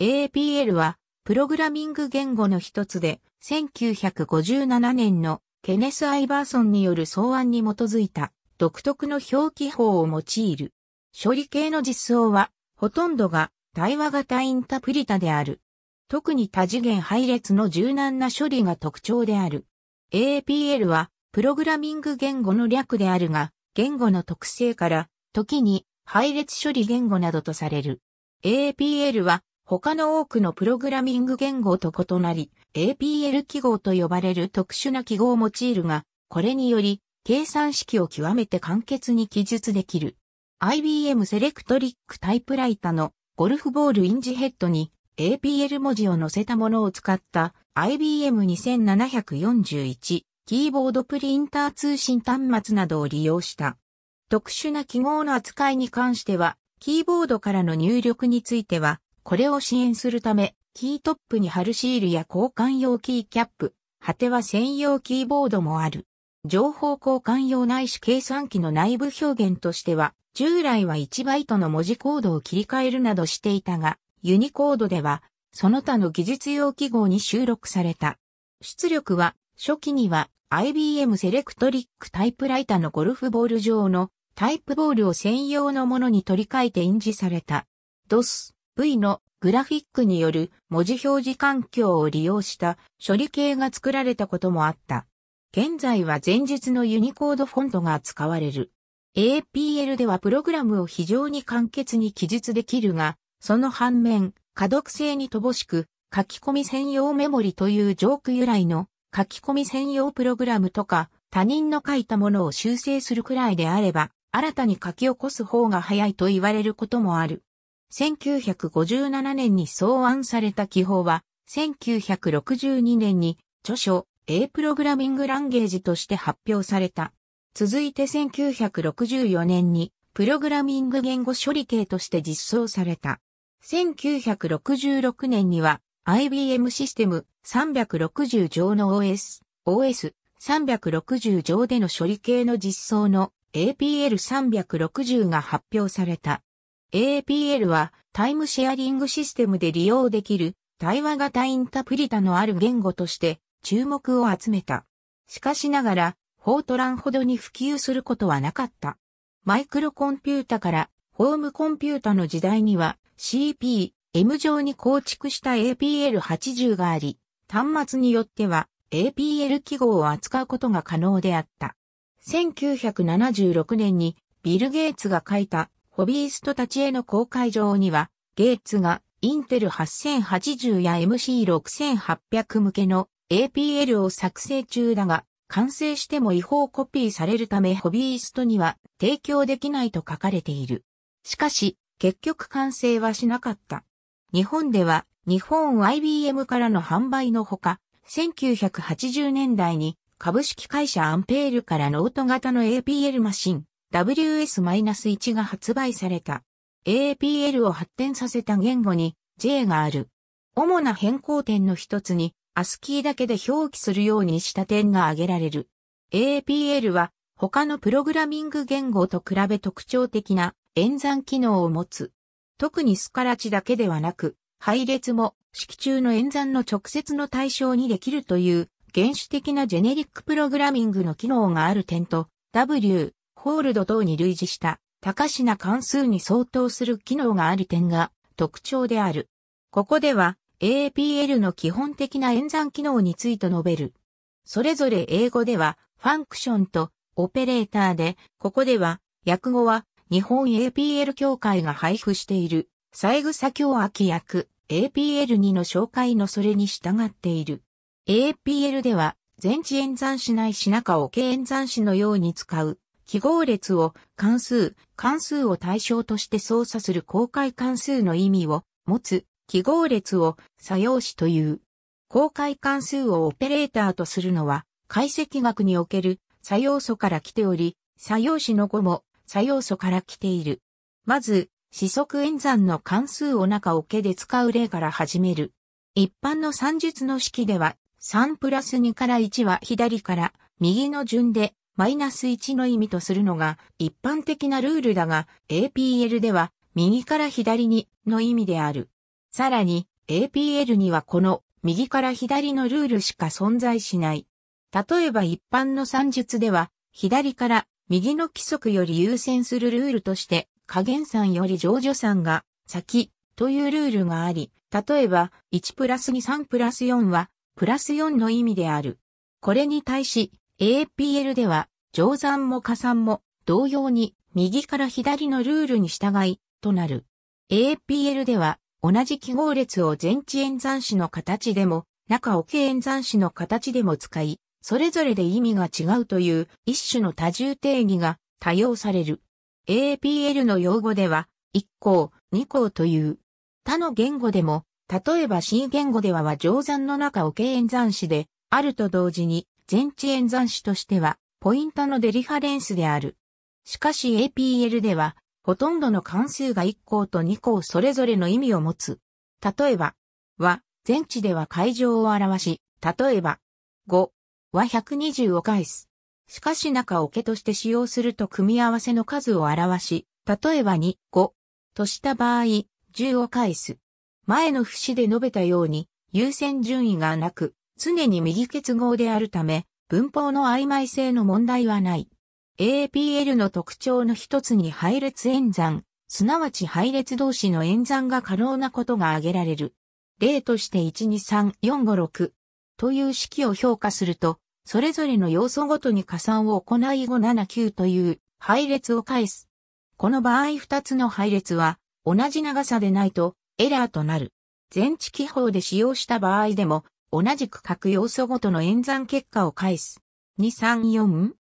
APL は、プログラミング言語の一つで、1957年のケネス・アイバーソンによる草案に基づいた独特の表記法を用いる。処理系の実装は、ほとんどが対話型インタプリタである。特に多次元配列の柔軟な処理が特徴である。APL は、プログラミング言語の略であるが、言語の特性から、時に配列処理言語などとされる。APL は、他の多くのプログラミング言語と異なり、APL 記号と呼ばれる特殊な記号を用いるが、これにより、計算式を極めて簡潔に記述できる。IBM セレクトリックタイプライタのゴルフボールインジヘッドに APL 文字を載せたものを使った IBM2741 キーボードプリンター通信端末などを利用した。特殊な記号の扱いに関しては、キーボードからの入力については、これを支援するため、キートップに貼るシールや交換用キーキャップ、果ては専用キーボードもある。情報交換用ないし計算機の内部表現としては、従来は1バイトの文字コードを切り替えるなどしていたが、ユニコードでは、その他の技術用記号に収録された。出力は、初期には IBM セレクトリックタイプライターのゴルフボール上のタイプボールを専用のものに取り替えて印字された。DOS V のグラフィックによる文字表示環境を利用した処理系が作られたこともあった。現在は前述のユニコードフォントが使われる。APL ではプログラムを非常に簡潔に記述できるが、その反面、可読性に乏しく、書き込み専用メモリというジョーク由来の書き込み専用プログラムとか、他人の書いたものを修正するくらいであれば、新たに書き起こす方が早いと言われることもある。1957年に草案された記法は、1962年に著書 A プログラミングランゲージとして発表された。続いて1964年にプログラミング言語処理系として実装された。1966年には IBM システム360乗の OS、OS 360乗での処理系の実装の APL360 が発表された。APL はタイムシェアリングシステムで利用できる対話型インタプリタのある言語として注目を集めた。しかしながら、フォートランほどに普及することはなかった。マイクロコンピュータからホームコンピュータの時代には CP、M 上に構築した APL80 があり、端末によっては APL 記号を扱うことが可能であった。1976年にビル・ゲイツが書いたホビーストたちへの公開上には、ゲイツがインテル8080や MC6800 向けの APL を作成中だが、完成しても違法コピーされるためホビーストには提供できないと書かれている。しかし、結局完成はしなかった。日本では、日本 IBM からの販売のほか、1980年代に株式会社アンペールからノート型の APL マシン、WS-1 が発売された。a p l を発展させた言語に J がある。主な変更点の一つに、アスキーだけで表記するようにした点が挙げられる。AAPL は他のプログラミング言語と比べ特徴的な演算機能を持つ。特にスカラチだけではなく、配列も式中の演算の直接の対象にできるという原始的なジェネリックプログラミングの機能がある点と、W、ホールド等に類似した高品関数に相当する機能がある点が特徴である。ここでは a p l の基本的な演算機能について述べる。それぞれ英語ではファンクションとオペレーターで、ここでは訳語は日本 APL 協会が配布している、三枝京明役 APL2 の紹介のそれに従っている。APL では、全地演算子ないし中を経演算子のように使う、記号列を関数、関数を対象として操作する公開関数の意味を持つ記号列を作用詞という。公開関数をオペレーターとするのは解析学における作用素から来ており、作用詞の語も作用素から来ている。まず、四則演算の関数を中置けで使う例から始める。一般の算術の式では、3プラス2から1は左から右の順でマイナス1の意味とするのが一般的なルールだが、APL では右から左にの意味である。さらに、APL にはこの右から左のルールしか存在しない。例えば一般の算術では、左から右の規則より優先するルールとして、加減算より上序算が先というルールがあり、例えば1プラス2、3プラス4はプラス4の意味である。これに対し APL では、乗算も加算も同様に右から左のルールに従いとなる。APL では、同じ記号列を前置演算子の形でも、中置き演算子の形でも使い、それぞれで意味が違うという一種の多重定義が多用される。APL の用語では、1項、2項という。他の言語でも、例えば C 言語ではは乗算の中置き演算子で、あると同時に、全知演算子としては、ポインタのデリファレンスである。しかし APL では、ほとんどの関数が1項と2項それぞれの意味を持つ。例えば、は、全地では会場を表し、例えば、5は120を返す。しかし中を桶として使用すると組み合わせの数を表し、例えば2、5とした場合、10を返す。前の節で述べたように、優先順位がなく、常に右結合であるため、文法の曖昧性の問題はない。APL の特徴の一つに配列演算、すなわち配列同士の演算が可能なことが挙げられる。例として123456という式を評価すると、それぞれの要素ごとに加算を行い579という配列を返す。この場合2つの配列は同じ長さでないとエラーとなる。全知記法で使用した場合でも同じく各要素ごとの演算結果を返す。234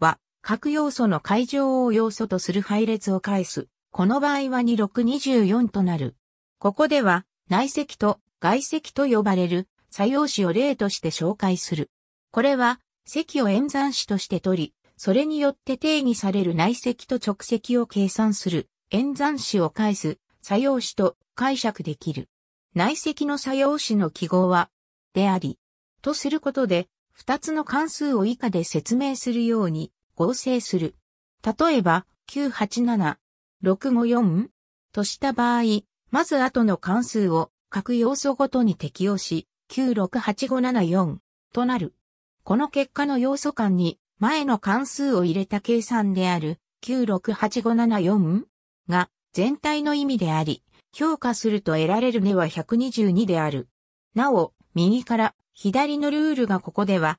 は、各要素の会場を要素とする配列を返す。この場合は2624となる。ここでは、内積と外積と呼ばれる作用子を例として紹介する。これは、積を演算子として取り、それによって定義される内積と直積を計算する、演算子を返す、作用子と解釈できる。内積の作用子の記号は、であり、とすることで、二つの関数を以下で説明するように合成する。例えば、987、654とした場合、まず後の関数を各要素ごとに適用し、968574となる。この結果の要素間に前の関数を入れた計算である968574が全体の意味であり、評価すると得られる値は122である。なお、右から左のルールがここでは、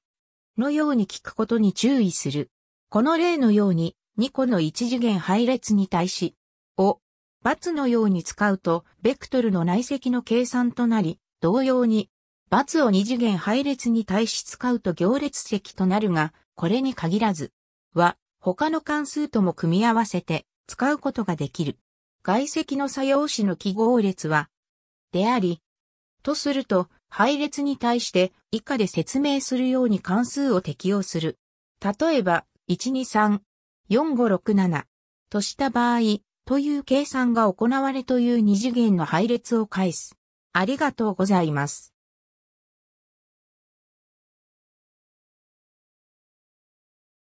のように聞くことに注意する。この例のように、2個の一次元配列に対し、を、×のように使うと、ベクトルの内積の計算となり、同様に、×を二次元配列に対し使うと行列積となるが、これに限らず、は、他の関数とも組み合わせて、使うことができる。外積の作用子の記号列は、であり、とすると、配列に対して以下で説明するように関数を適用する。例えば、1234567とした場合、という計算が行われという二次元の配列を返す。ありがとうございます。